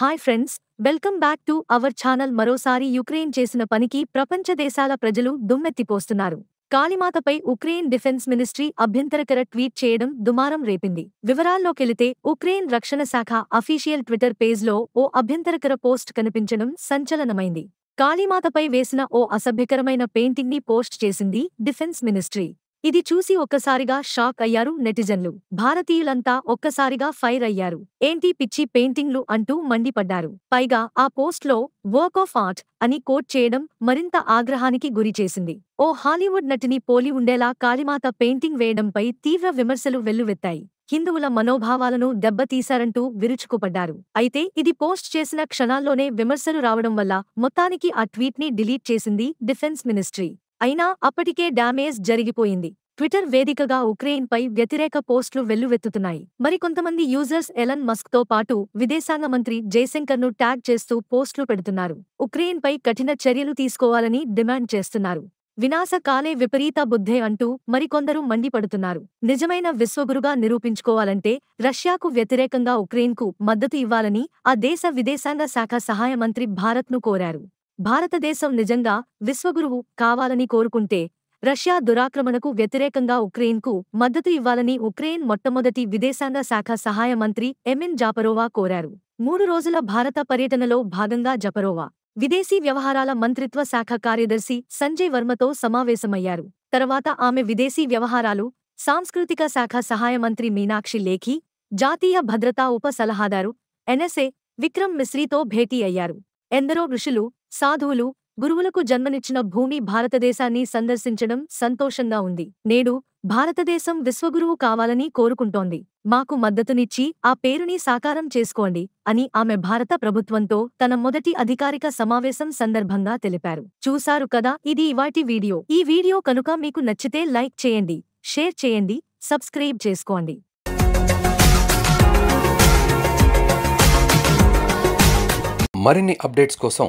hi friends welcome back to our channel మరోసారి Ukraine చేసిన పనికి ప్రపంచ దేశాల ప్రజలు దుమ్మెత్తిపోస్తున్నారు కాళీమాతపై ఉక్రెయిన్ డిఫెన్స్ మినిస్ట్రీ అభ్యంతరకర ట్వీట్ చేయడం దుమారం రేపింది వివరాల్లోకెళితే ఉక్రెయిన్ రక్షణ శాఖ అఫీషియల్ ట్విట్టర్ పేజ్లో ఓ అభ్యంతరకర పోస్ట్ కనిపించడం సంచలనమైంది కాళీమాతపై వేసిన ఓ అసభ్యకరమైన పెయింటింగ్ని పోస్ట్ చేసింది డిఫెన్స్ మినిస్ట్రీ ఇది చూసి ఒక్కసారిగా షాక్ అయ్యారు నెటిజన్లు భారతీయులంతా ఒక్కసారిగా ఫైర్ అయ్యారు ఏంటి పిచ్చి పెయింటింగ్లు అంటూ మండిపడ్డారు పైగా ఆ పోస్ట్లో వర్క్ ఆఫ్ ఆర్ట్ అని కోట్ చేయడం మరింత ఆగ్రహానికి గురిచేసింది ఓ హాలీవుడ్ నటిని పోలి ఉండేలా కాలిమాత పెయింటింగ్ వేయడంపై తీవ్ర విమర్శలు వెల్లువెత్తాయి హిందువుల మనోభావాలను దెబ్బతీశారంటూ విరుచుకుపడ్డారు అయితే ఇది పోస్ట్ చేసిన క్షణాల్లోనే విమర్శలు రావడం వల్ల మొత్తానికి ఆ ట్వీట్ని డిలీట్ చేసింది డిఫెన్స్ మినిస్ట్రీ అయినా అప్పటికే డామేజ్ జరిగిపోయింది ట్విట్టర్ వేదికగా ఉక్రెయిన్పై వ్యతిరేక పోస్టులు వెల్లువెత్తుతున్నాయి మరికొంతమంది యూజర్స్ ఎలన్ మస్క్తో పాటు విదేశాంగ మంత్రి జయశంకర్ను ట్యాగ్ చేస్తూ పోస్టులు పెడుతున్నారు ఉక్రెయిన్పై కఠిన చర్యలు తీసుకోవాలని డిమాండ్ చేస్తున్నారు వినాశ కాలే విపరీత బుద్ధే అంటూ మరికొందరు మండిపడుతున్నారు నిజమైన విశ్వగురుగా నిరూపించుకోవాలంటే రష్యాకు వ్యతిరేకంగా ఉక్రెయిన్కు మద్దతు ఇవ్వాలని ఆ దేశ విదేశాంగ శాఖ సహాయ మంత్రి భారత్ను కోరారు భారతదేశం నిజంగా విశ్వగురువు కావాలని కోరుకుంటే రష్యా దురాక్రమణకు వ్యతిరేకంగా ఉక్రెయిన్కు మద్దతు ఇవ్వాలని ఉక్రెయిన్ మొట్టమొదటి విదేశాంగ శాఖ సహాయ మంత్రి ఎమిన్ జాపరోవా కోరారు మూడు రోజుల భారత పర్యటనలో భాగంగా జపరోవా విదేశీ వ్యవహారాల మంత్రిత్వ శాఖ కార్యదర్శి సంజయ్ వర్మతో సమావేశమయ్యారు తర్వాత ఆమె విదేశీ వ్యవహారాలు సాంస్కృతిక శాఖ సహాయ మంత్రి మీనాక్షి లేఖి జాతీయ భద్రతా ఉప సలహాదారు ఎన్ఎస్ఏ విక్రమ్ మిశ్రీతో భేటీ అయ్యారు ఎందరో ఋషులు సాధువులు గురువులకు జన్మనిచ్చిన భూమి భారతదేశాన్ని సందర్శించడం సంతోషంగా ఉంది నేడు భారతదేశం విశ్వగురువు కావాలని కోరుకుంటోంది మాకు మద్దతునిచ్చి ఆ పేరుని సాకారం చేసుకోండి అని ఆమె భారత ప్రభుత్వంతో తన మొదటి అధికారిక సమావేశం సందర్భంగా తెలిపారు చూశారు కదా ఇది ఇవాటి వీడియో ఈ వీడియో కనుక మీకు నచ్చితే లైక్ చేయండి షేర్ చేయండి సబ్స్క్రైబ్ చేసుకోండి మరిన్ని అప్డేట్స్ కోసం